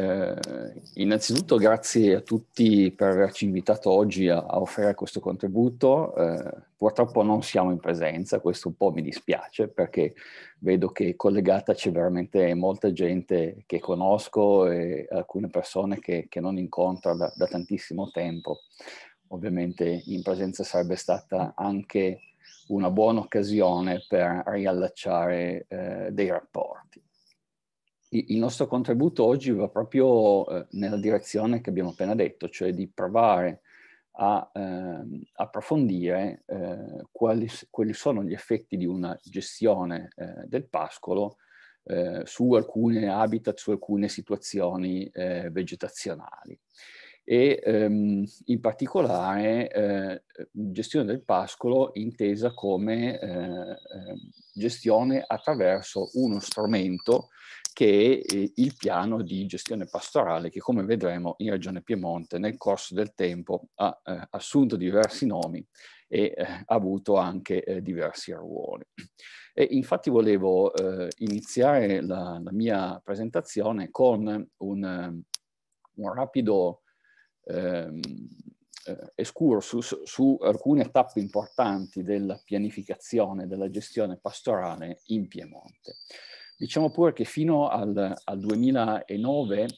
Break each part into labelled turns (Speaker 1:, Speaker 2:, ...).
Speaker 1: Eh, innanzitutto grazie a tutti per averci invitato oggi a, a offrire questo contributo. Eh, purtroppo non siamo in presenza, questo un po' mi dispiace perché vedo che collegata c'è veramente molta gente che conosco e alcune persone che, che non incontro da, da, tantissimo tempo. Ovviamente in presenza sarebbe stata anche una buona occasione per riallacciare eh, dei rapporti il nostro contributo oggi va proprio eh, nella direzione che abbiamo appena detto, cioè di provare a eh, approfondire eh, quali, quali, sono gli effetti di una gestione eh, del pascolo eh, su alcune habitat, su alcune situazioni vegetazionali. E ehm, in particolare gestione del pascolo intesa come ehm, gestione attraverso uno strumento che eh, il piano di gestione pastorale che come vedremo in Regione Piemonte nel corso del tempo ha eh, assunto diversi nomi e eh, ha avuto anche eh, diversi ruoli. E infatti volevo eh, iniziare la, la, mia presentazione con un, un rapido ehm, escursus eh, su alcune tappe importanti della pianificazione della gestione pastorale in Piemonte. Diciamo pure che fino al, al 2009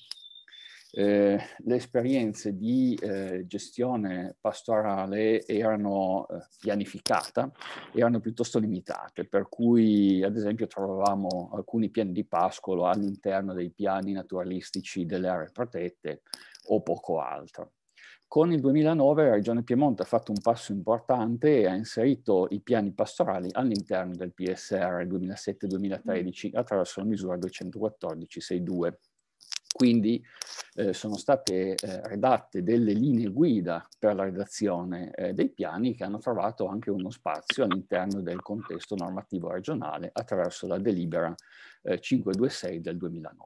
Speaker 1: eh, le esperienze di eh, gestione pastorale erano eh, pianificate, erano piuttosto limitate, per cui ad esempio trovavamo alcuni piani di pascolo all'interno dei piani naturalistici delle aree protette o poco altro. Con il 2009 la Regione Piemonte ha fatto un passo importante e ha inserito i piani pastorali all'interno del PSR 2007-2013 mm. attraverso la misura 214-62. Quindi eh, sono state eh, redatte delle linee guida per la redazione eh, dei piani che hanno trovato anche uno spazio all'interno del contesto normativo regionale attraverso la delibera 526 eh, del 2009.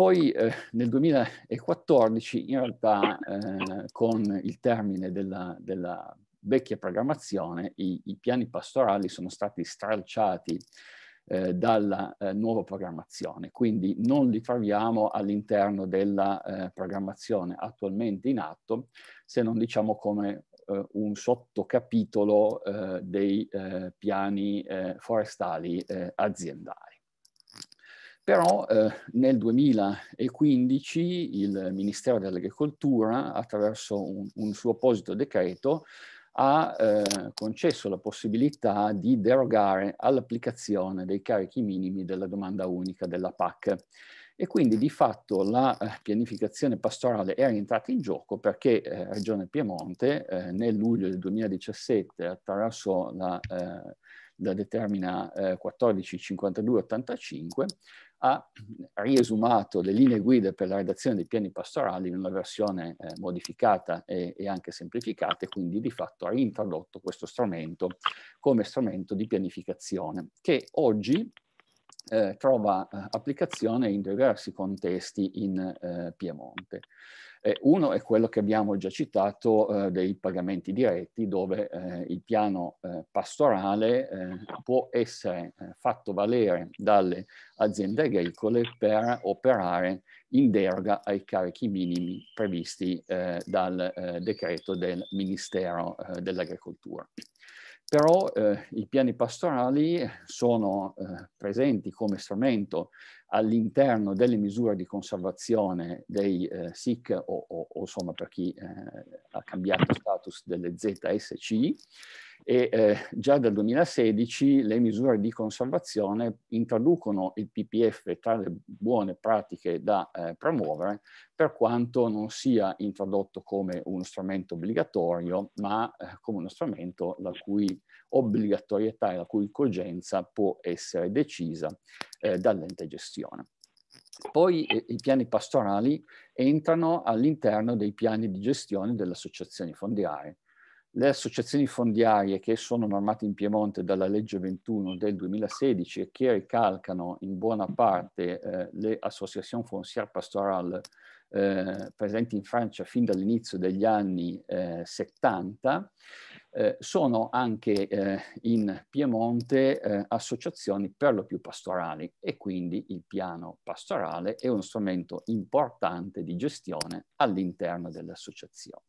Speaker 1: Poi eh, nel 2014, in realtà, eh, con il termine della, della vecchia programmazione, i, i, piani pastorali sono stati stralciati eh, dalla eh, nuova programmazione, quindi non li troviamo all'interno della eh, programmazione attualmente in atto, se non diciamo come eh, un sottocapitolo dei piani forestali aziendali. Però eh, nel 2015 il Ministero dell'Agricoltura, attraverso un, un suo apposito decreto, ha eh, concesso la possibilità di derogare all'applicazione dei carichi minimi della domanda unica della PAC. E quindi di fatto la eh, pianificazione pastorale è rientrata in gioco perché eh, Regione Piemonte eh, nel luglio del 2017 attraverso la, eh, la determina 145285 ha riesumato le linee guida per la redazione dei piani pastorali in una versione eh, modificata e, e, anche semplificata e quindi di fatto ha reintrodotto questo strumento come strumento di pianificazione che oggi eh, trova eh, applicazione in diversi contesti in eh, Piemonte. Eh, uno è quello che abbiamo già citato eh, dei pagamenti diretti dove eh, il piano eh, pastorale eh, può essere eh, fatto valere dalle aziende agricole per operare in deroga ai carichi minimi previsti dal decreto del Ministero dell'Agricoltura però eh, i piani pastorali sono eh, presenti come strumento all'interno delle misure di conservazione dei eh, SIC o, o, o, insomma per chi eh, ha cambiato status delle ZSC e eh, già dal 2016 le misure di conservazione introducono il PPF tra le buone pratiche da eh, promuovere per quanto non sia introdotto come uno strumento obbligatorio ma eh, come uno strumento la cui obbligatorietà e la cui cogenza può essere decisa eh, dall'ente gestione. Poi eh, i piani pastorali entrano all'interno dei piani di gestione delle associazioni fondiarie le associazioni fondiarie che sono normate in Piemonte dalla legge 21 del 2016 e che ricalcano in buona parte eh, le associazioni foncière pastorale eh, presenti in Francia fin dall'inizio degli anni eh, 70, eh, sono anche eh, in Piemonte eh, associazioni per lo più pastorali e quindi il piano pastorale è uno strumento importante di gestione all'interno delle associazioni.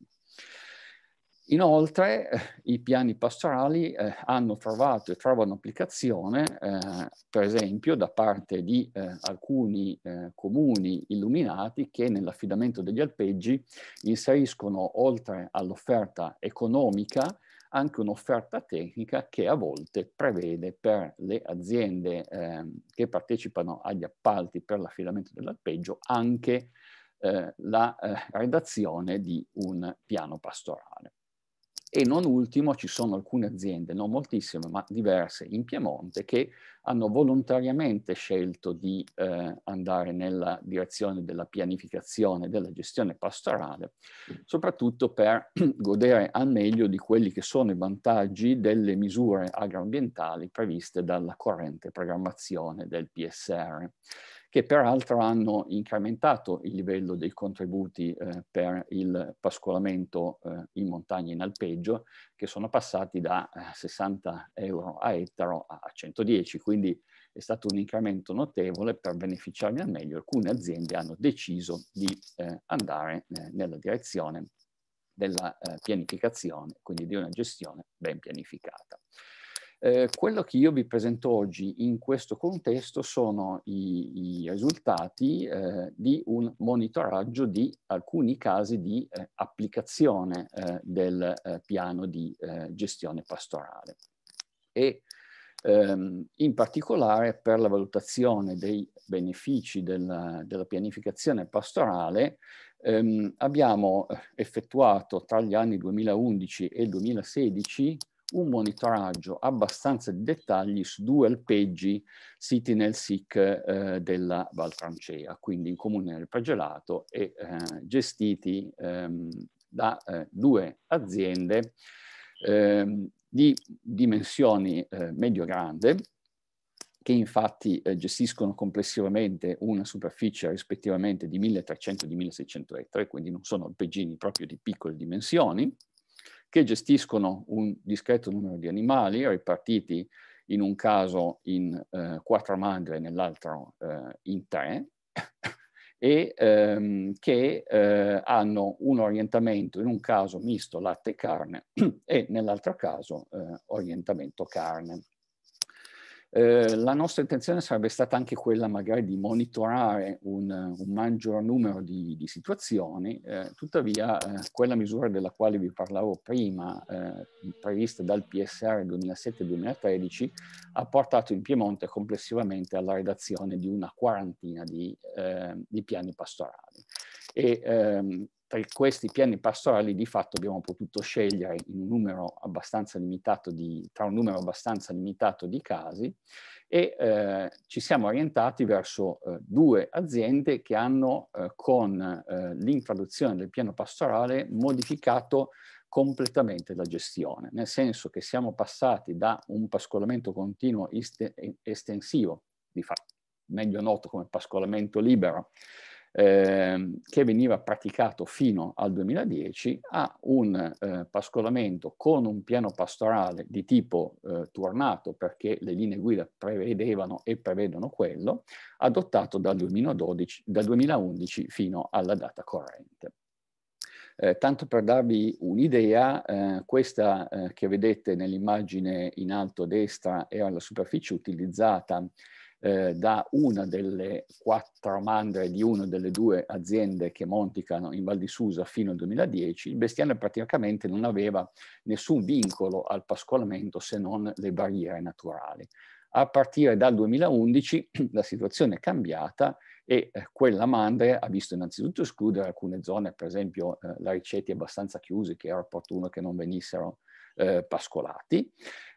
Speaker 1: Inoltre eh, i piani pastorali eh, hanno trovato e trovano applicazione, eh, per esempio, da parte di eh, alcuni eh, comuni illuminati che nell'affidamento degli alpeggi inseriscono, oltre all'offerta economica, anche un'offerta tecnica che a volte prevede per le aziende ehm, che partecipano agli appalti per l'affidamento dell'alpeggio anche eh, la redazione di un piano pastorale. E non ultimo ci sono alcune aziende, non moltissime, ma diverse in Piemonte, che hanno volontariamente scelto di eh, andare nella direzione della pianificazione della gestione pastorale, soprattutto per godere al meglio di quelli che sono i vantaggi delle misure agroambientali previste dalla corrente programmazione del PSR che peraltro hanno incrementato il livello dei contributi eh, per il pascolamento eh, in montagna in alpeggio, che sono passati da 60 eh, euro a ettaro a 110, quindi è stato un incremento notevole per beneficiarne al meglio. Alcune aziende hanno deciso di eh, andare eh, nella direzione della pianificazione, quindi di una gestione ben pianificata. Eh, quello che io vi presento oggi in questo contesto sono i, i risultati eh, di un monitoraggio di alcuni casi di eh, applicazione eh, del eh, piano di gestione pastorale e ehm, in particolare per la valutazione dei benefici del, della pianificazione pastorale ehm, abbiamo effettuato tra gli anni 2011 e 2016 un monitoraggio abbastanza di dettagli su due alpeggi siti nel SIC eh, della Val Francea, quindi in comune del pregelato e eh, gestiti ehm, da eh, due aziende ehm, di dimensioni eh, medio-grande, che infatti eh, gestiscono complessivamente una superficie rispettivamente di 1300 e di 1600 ettari, quindi non sono alpeggini proprio di piccole dimensioni, che gestiscono un discreto numero di animali ripartiti in un caso in eh, quattro e nell'altro eh, in tre, e ehm, che eh, hanno un orientamento, in un caso misto latte e carne e nell'altro caso eh, orientamento carne. Eh, la nostra intenzione sarebbe stata anche quella magari di monitorare un, un maggior numero di, di situazioni, eh, tuttavia eh, quella misura della quale vi parlavo prima, eh, prevista dal PSR 2007-2013, ha portato in Piemonte complessivamente alla redazione di una quarantina di, eh, di piani pastorali. E, ehm, tra questi piani pastorali di fatto abbiamo potuto scegliere un numero abbastanza limitato di, tra un numero abbastanza limitato di casi e eh, ci siamo orientati verso eh, due aziende che hanno eh, con eh, l'introduzione del piano pastorale modificato completamente la gestione, nel senso che siamo passati da un pascolamento continuo estensivo, di fatto meglio noto come pascolamento libero, eh, che veniva praticato fino al 2010 a un eh, pascolamento con un piano pastorale di tipo eh, turnato perché le linee guida prevedevano e prevedono quello, adottato dal, 2012, dal 2011 fino alla data corrente. Eh, tanto per darvi un'idea, eh, questa eh, che vedete nell'immagine in alto a destra era la superficie utilizzata eh, da una delle quattro mandre di una delle due aziende che monticano in Val di Susa fino al 2010, il bestiame praticamente non aveva nessun vincolo al pascolamento se non le barriere naturali. A partire dal 2011 la situazione è cambiata e eh, quella mandre ha visto innanzitutto escludere alcune zone, per esempio eh, la ricetti abbastanza chiusi, che era opportuno che non venissero eh, pascolati,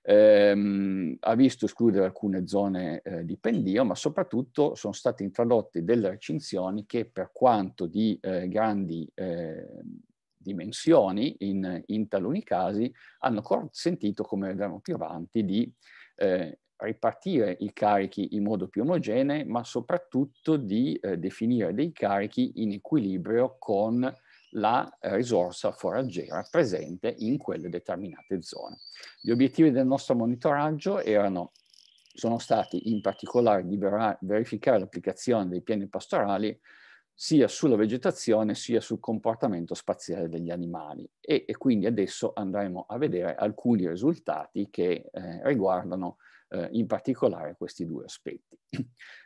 Speaker 1: ehm, ha visto escludere alcune zone eh, di pendio, ma soprattutto sono state introdotte delle recinzioni che per quanto di eh, grandi eh, dimensioni in, in, taluni casi hanno consentito, come vedremo più avanti, di eh, ripartire i carichi in modo più omogeneo, ma soprattutto di eh, definire dei carichi in equilibrio con la eh, risorsa foraggera presente in quelle determinate zone. Gli obiettivi del nostro monitoraggio erano, sono stati in particolare di verificare l'applicazione dei piani pastorali sia sulla vegetazione sia sul comportamento spaziale degli animali e, e quindi adesso andremo a vedere alcuni risultati che eh, riguardano eh, in particolare questi due aspetti.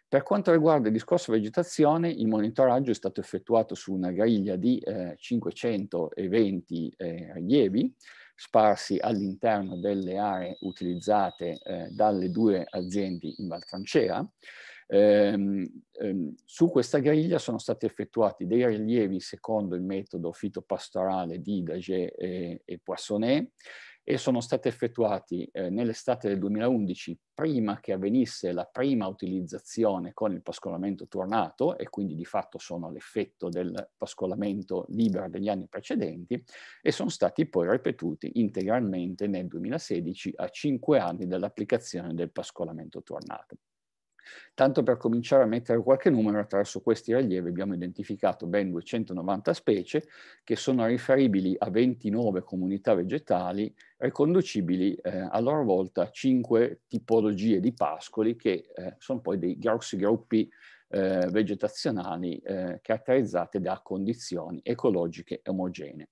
Speaker 1: Per quanto riguarda il discorso vegetazione, il monitoraggio è stato effettuato su una griglia di eh, 520 eh, rilievi sparsi all'interno delle aree utilizzate eh, dalle due aziende in Valtrancea. Eh, eh, su questa griglia sono stati effettuati dei rilievi secondo il metodo fitopastorale di Daget e, e Poissonnet, e sono stati effettuati eh, nell'estate del 2011 prima che avvenisse la prima utilizzazione con il pascolamento tornato e quindi di fatto sono l'effetto del pascolamento libero degli anni precedenti e sono stati poi ripetuti integralmente nel 2016 a cinque anni dall'applicazione del pascolamento tornato. Tanto per cominciare a mettere qualche numero, attraverso questi rilievi abbiamo identificato ben 290 specie che sono riferibili a 29 comunità vegetali riconducibili eh, a loro volta a 5 tipologie di pascoli che eh, sono poi dei grossi gruppi eh, vegetazionali eh, caratterizzate da condizioni ecologiche omogenee.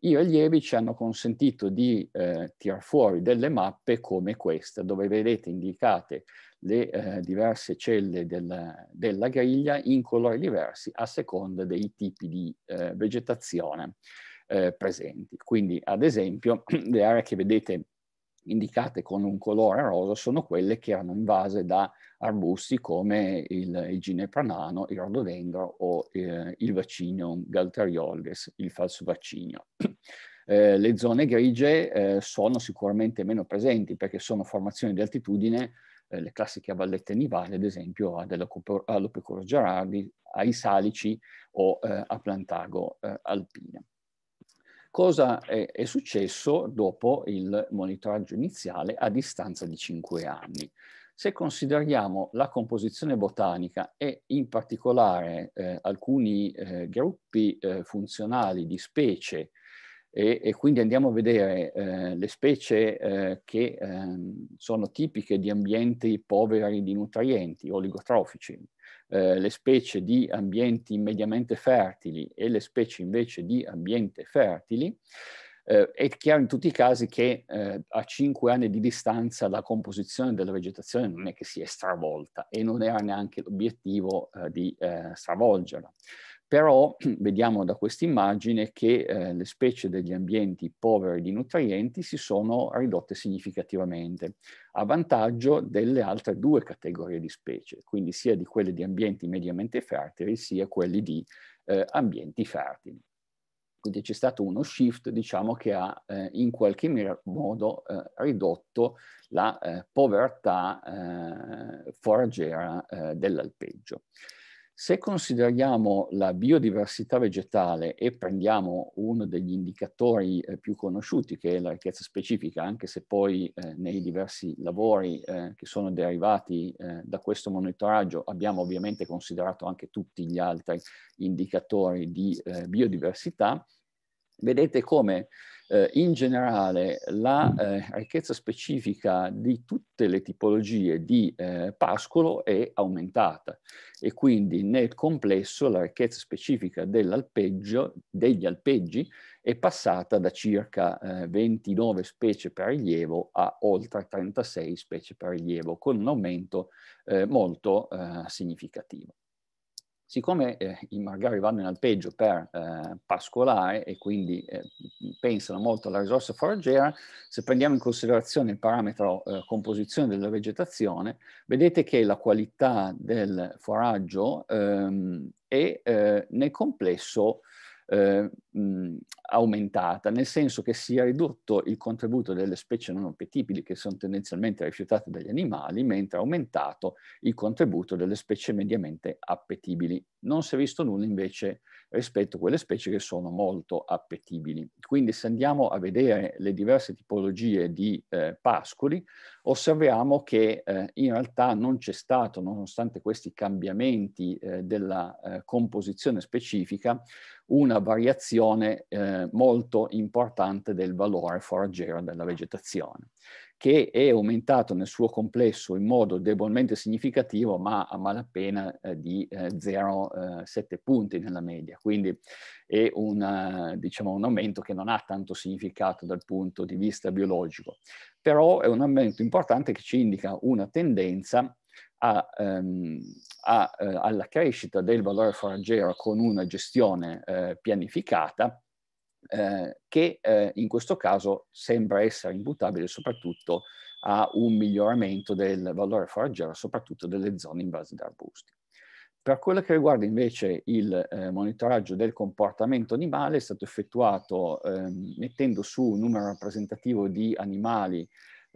Speaker 1: I rilievi ci hanno consentito di eh, tirar fuori delle mappe come questa, dove vedete indicate le eh, diverse celle del, della griglia in colori diversi a seconda dei tipi di eh, vegetazione eh, presenti. Quindi ad esempio le aree che vedete indicate con un colore rosa sono quelle che erano invase da arbusti come il, il nano, il rododendro o eh, il vaccino galterioldes, il falso vaccino. Eh, le zone grigie eh, sono sicuramente meno presenti perché sono formazioni di altitudine eh, le classiche avallette nivali, ad esempio all'Opicoro Gerardi, ai Salici o eh, a Plantago eh, Alpina. Cosa è, è, successo dopo il monitoraggio iniziale a distanza di 5 anni? Se consideriamo la composizione botanica e in particolare eh, alcuni eh, gruppi eh, funzionali di specie e, e quindi andiamo a vedere eh, le specie eh, che ehm, sono tipiche di ambienti poveri di nutrienti, oligotrofici, eh, le specie di ambienti mediamente fertili e le specie invece di ambienti fertili. Eh, è chiaro in tutti i casi che eh, a 5 anni di distanza la composizione della vegetazione non è che si è stravolta e non era neanche l'obiettivo eh, di eh, stravolgerla. Però vediamo da questa immagine che eh, le specie degli ambienti poveri di nutrienti si sono ridotte significativamente, a vantaggio delle altre due categorie di specie, quindi sia di quelle di ambienti mediamente fertili, sia quelli di eh, ambienti fertili. Quindi c'è stato uno shift, diciamo, che ha eh, in qualche modo eh, ridotto la eh, povertà eh, foragera dell'alpeggio. Se consideriamo la biodiversità vegetale e prendiamo uno degli indicatori eh, più conosciuti, che è la ricchezza specifica, anche se poi eh, nei diversi lavori eh, che sono derivati eh, da questo monitoraggio abbiamo ovviamente considerato anche tutti gli altri indicatori di eh, biodiversità, vedete come eh, in generale la eh, ricchezza specifica di tutte le tipologie di eh, pascolo è aumentata e quindi nel complesso la ricchezza specifica dell'alpeggio, degli alpeggi è passata da circa 29 eh, specie per rilievo a oltre 36 specie per rilievo con un aumento eh, molto eh, significativo siccome eh, magari vanno in alpeggio per eh, pascolare e quindi eh, pensano molto alla risorsa foraggera, se prendiamo in considerazione il parametro eh, composizione della vegetazione, vedete che la qualità del foraggio ehm, è eh, nel complesso eh, mh, aumentata, nel senso che si è ridotto il contributo delle specie non appetibili che sono tendenzialmente rifiutate dagli animali, mentre è aumentato il contributo delle specie mediamente appetibili. Non si è visto nulla invece rispetto a quelle specie che sono molto appetibili. Quindi se andiamo a vedere le diverse tipologie di eh, pascoli, osserviamo che eh, in realtà non c'è stato, nonostante questi cambiamenti eh, della eh, composizione specifica, una variazione diminuzione eh, molto importante del valore foraggero della vegetazione, che è aumentato nel suo complesso in modo debolmente significativo, ma a malapena eh, di eh, 0,7 eh, punti nella media. Quindi è una, eh, diciamo, un aumento che non ha tanto significato dal punto di vista biologico, però è un aumento importante che ci indica una tendenza a, ehm, a, eh, alla crescita del valore foraggero con una gestione eh, pianificata eh, che eh, in questo caso sembra essere imputabile soprattutto a un miglioramento del valore foraggero, soprattutto delle zone invase da arbusti. Per quello che riguarda invece il eh, monitoraggio del comportamento animale è stato effettuato eh, mettendo su un numero rappresentativo di animali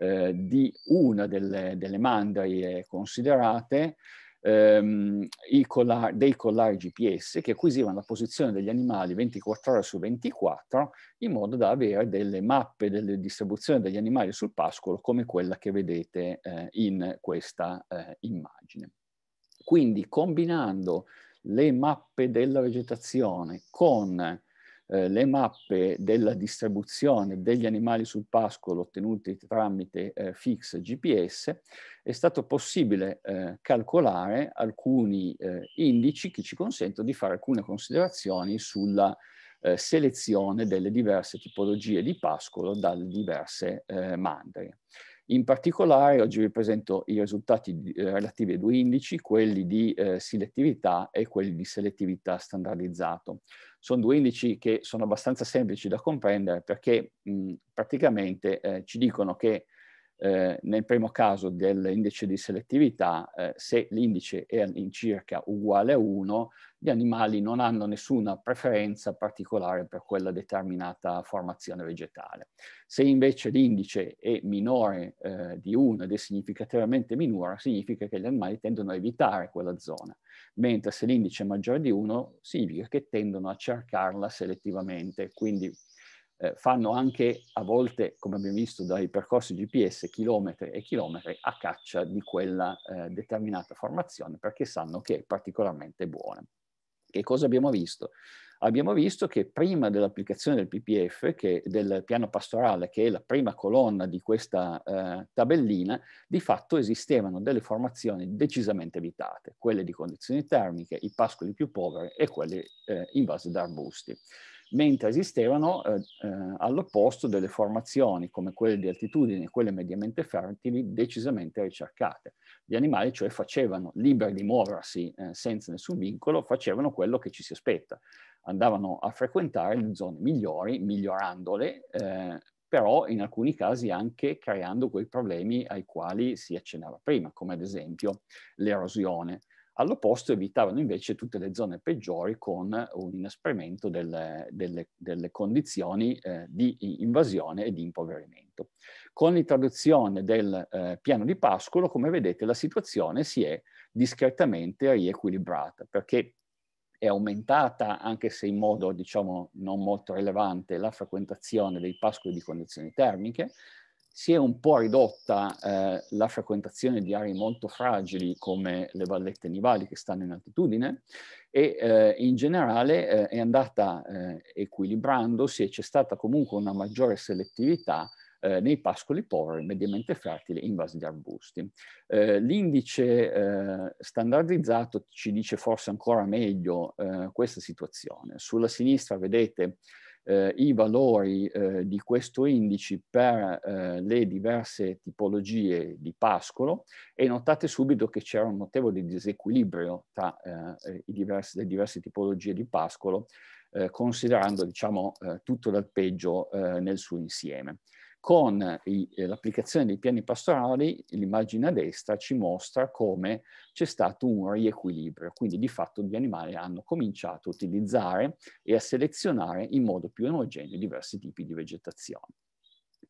Speaker 1: eh, di una delle, delle mandrie considerate, ehm, collar, dei collari GPS che acquisivano la posizione degli animali 24 ore su 24 in modo da avere delle mappe delle distribuzioni degli animali sul pascolo come quella che vedete eh, in questa eh, immagine. Quindi combinando le mappe della vegetazione con eh, le mappe della distribuzione degli animali sul pascolo ottenuti tramite eh, fix GPS, è stato possibile eh, calcolare alcuni eh, indici che ci consentono di fare alcune considerazioni sulla eh, selezione delle diverse tipologie di pascolo dalle diverse mandrie. In particolare oggi vi presento i risultati relativi ai due indici, quelli di eh, selettività e quelli di selettività standardizzato. Sono due indici che sono abbastanza semplici da comprendere perché mh, praticamente eh, ci dicono che eh, nel primo caso dell'indice di selettività, eh, se l'indice è all'incirca uguale a 1, gli animali non hanno nessuna preferenza particolare per quella determinata formazione vegetale. Se invece l'indice è minore eh, di 1 ed è significativamente minore, significa che gli animali tendono a evitare quella zona mentre se l'indice è maggiore di 1 significa che tendono a cercarla selettivamente, quindi eh, fanno anche a volte, come abbiamo visto dai percorsi GPS, chilometri e chilometri a caccia di quella eh, determinata formazione perché sanno che è particolarmente buona. Che cosa abbiamo visto? abbiamo visto che prima dell'applicazione del PPF, che, del piano pastorale, che è la prima colonna di questa eh, tabellina, di fatto esistevano delle formazioni decisamente evitate, quelle di condizioni termiche, i pascoli più poveri e quelle eh, invasi da arbusti mentre esistevano eh, eh, all'opposto delle formazioni come quelle di altitudine e quelle mediamente fertili decisamente ricercate. Gli animali cioè facevano, liberi di muoversi eh, senza nessun vincolo, facevano quello che ci si aspetta, andavano a frequentare le zone migliori, migliorandole, eh, però in alcuni casi anche creando quei problemi ai quali si accennava prima, come ad esempio l'erosione All'opposto evitavano invece tutte le zone peggiori con un inasprimento delle, delle, delle condizioni eh, di invasione e di impoverimento. Con l'introduzione del eh, piano di pascolo, come vedete, la situazione si è discretamente riequilibrata, perché è aumentata, anche se in modo diciamo non molto rilevante, la frequentazione dei pascoli di condizioni termiche, si è un po' ridotta eh, la frequentazione di aree molto fragili come le vallette nivali che stanno in altitudine e eh, in generale eh, è andata eh, equilibrandosi e c'è stata comunque una maggiore selettività eh, nei pascoli poveri mediamente fertili in base di arbusti. Eh, l'indice standardizzato ci dice forse ancora meglio questa situazione. Sulla sinistra vedete eh, i valori eh, di questo indice per eh, le diverse tipologie di pascolo e notate subito che c'era un notevole disequilibrio tra eh, eh, diversi, le diverse tipologie di pascolo eh, considerando diciamo, tutto l'alpeggio nel suo insieme con eh, l'applicazione dei piani pastorali, l'immagine a destra ci mostra come c'è stato un riequilibrio, quindi di fatto gli animali hanno cominciato a utilizzare e a selezionare in modo più omogeneo diversi tipi di vegetazione.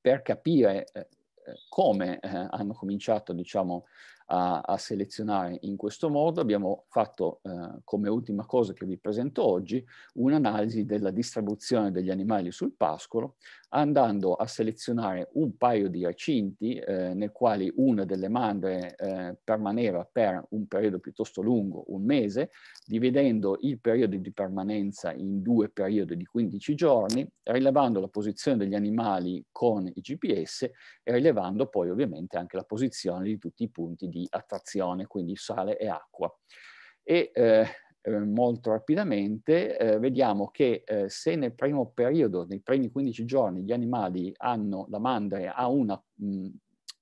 Speaker 1: Per capire eh, eh come eh, hanno cominciato diciamo, a, a selezionare in questo modo, abbiamo fatto eh, come ultima cosa che vi presento oggi un'analisi della distribuzione degli animali sul pascolo, andando a selezionare un paio di recinti eh, nel quale una delle mandre eh, permaneva per un periodo piuttosto lungo, un mese, dividendo il periodo di permanenza in due periodi di 15 giorni, rilevando la posizione degli animali con i GPS e rilevando poi ovviamente anche la posizione di tutti i punti di di attrazione, quindi sale e acqua. E eh, eh, molto rapidamente eh, vediamo che eh, se nel primo periodo, nei primi 15 giorni, gli animali hanno, la mandria ha una, mh,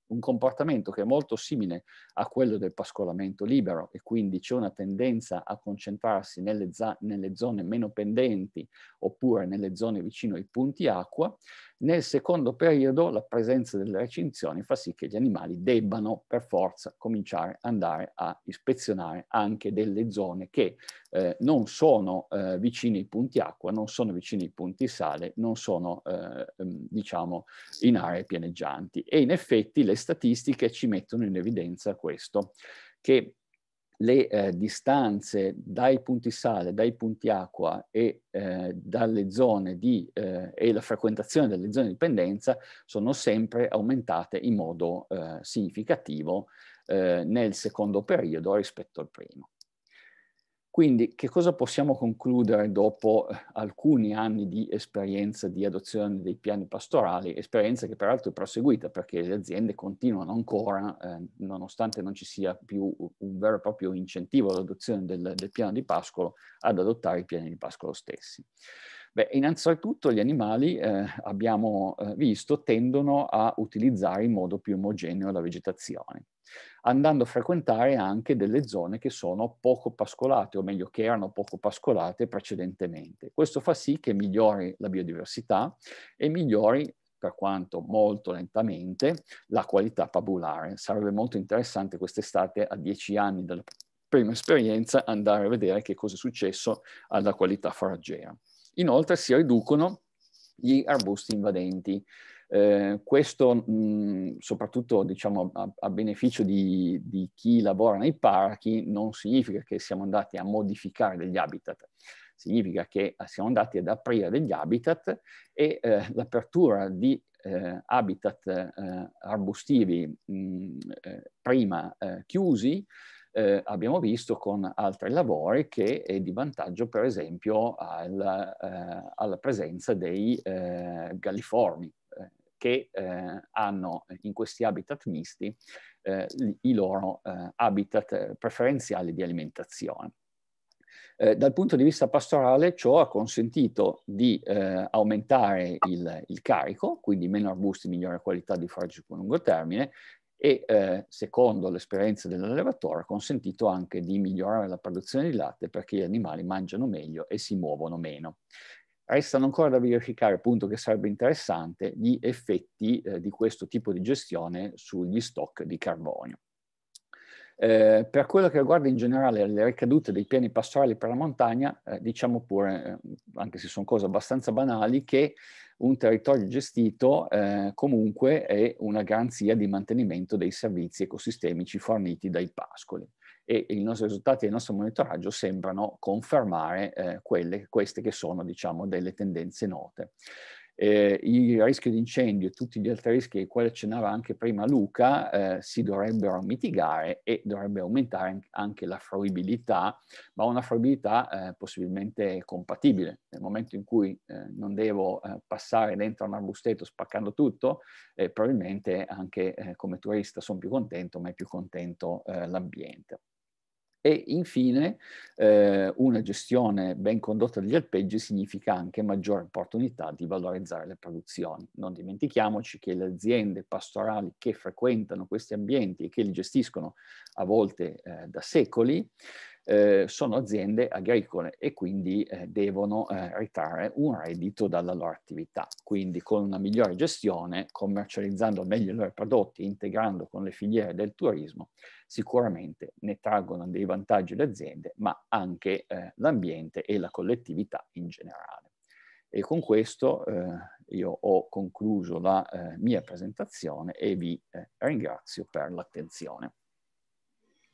Speaker 1: un comportamento che è molto simile a quello del pascolamento libero e quindi c'è una tendenza a concentrarsi nelle, nelle, zone meno pendenti oppure nelle zone vicino ai punti acqua, nel secondo periodo la presenza delle recinzioni fa sì che gli animali debbano per forza cominciare ad andare a ispezionare anche delle zone che eh, non sono eh, vicine ai punti acqua, non sono vicine ai punti sale, non sono eh, ehm, diciamo in aree pianeggianti e in effetti le statistiche ci mettono in evidenza questo questo, che le eh, distanze dai punti sale, dai punti acqua e, eh, dalle zone di, eh, e la frequentazione delle zone di dipendenza sono sempre aumentate in modo eh, significativo eh, nel secondo periodo rispetto al primo. Quindi che cosa possiamo concludere dopo eh, alcuni anni di esperienza di adozione dei piani pastorali, esperienza che peraltro è proseguita perché le aziende continuano ancora, eh, nonostante non ci sia più un vero e proprio incentivo all'adozione del, del piano di pascolo, ad adottare i piani di pascolo stessi. Beh, innanzitutto gli animali, eh, abbiamo eh, visto, tendono a utilizzare in modo più omogeneo la vegetazione, andando a frequentare anche delle zone che sono poco pascolate, o meglio che erano poco pascolate precedentemente. Questo fa sì che migliori la biodiversità e migliori per quanto molto lentamente, la qualità pabulare. Sarebbe molto interessante quest'estate, a dieci anni dalla prima esperienza, andare a vedere che cosa è successo alla qualità foraggera. Inoltre si riducono gli arbusti invadenti. Eh, questo mh, soprattutto diciamo, a, a beneficio di, di, chi lavora nei parchi non significa che siamo andati a modificare degli habitat, significa che eh, siamo andati ad aprire degli habitat e eh, l'apertura di eh, habitat eh, arbustivi mh, eh, prima chiusi eh, abbiamo visto con altri lavori che è di vantaggio per esempio al, eh, alla presenza dei eh, galliformi eh, che eh, hanno in questi habitat misti eh, i loro habitat preferenziali di alimentazione. Eh, dal punto di vista pastorale ciò ha consentito di eh, aumentare il, il, carico, quindi meno arbusti, migliore qualità di foraggio a lungo termine, e eh, secondo l'esperienza dell'allevatore ha consentito anche di migliorare la produzione di latte perché gli animali mangiano meglio e si muovono meno. Restano ancora da verificare, appunto, che sarebbe interessante, gli effetti eh, di questo tipo di gestione sugli stock di carbonio. Eh, per quello che riguarda in generale le ricadute dei piani pastorali per la montagna, eh, diciamo pure, eh, anche se sono cose abbastanza banali, che un territorio gestito eh, comunque è una garanzia di mantenimento dei servizi ecosistemici forniti dai pascoli e i nostri risultati del nostro monitoraggio sembrano confermare eh, quelle, queste che sono diciamo, delle tendenze note eh, il rischio di incendio e tutti gli altri rischi ai quali accennava anche prima Luca eh, si dovrebbero mitigare e dovrebbe aumentare anche la fruibilità, ma una fruibilità eh, possibilmente compatibile. Nel momento in cui eh, non devo eh, passare dentro un arbusteto spaccando tutto, eh, probabilmente anche come turista sono più contento, ma è più contento l'ambiente. E infine eh, una gestione ben condotta degli alpeggi significa anche maggiore opportunità di valorizzare le produzioni. Non dimentichiamoci che le aziende pastorali che frequentano questi ambienti e che li gestiscono a volte eh, da secoli eh, sono aziende agricole e quindi eh, devono eh, ritrarre un reddito dalla loro attività. Quindi con una migliore gestione, commercializzando meglio i loro prodotti, integrando con le filiere del turismo, sicuramente ne traggono dei vantaggi le aziende, ma anche eh, l'ambiente e la collettività in generale. E con questo eh, io ho concluso la eh, mia presentazione e vi ringrazio per l'attenzione.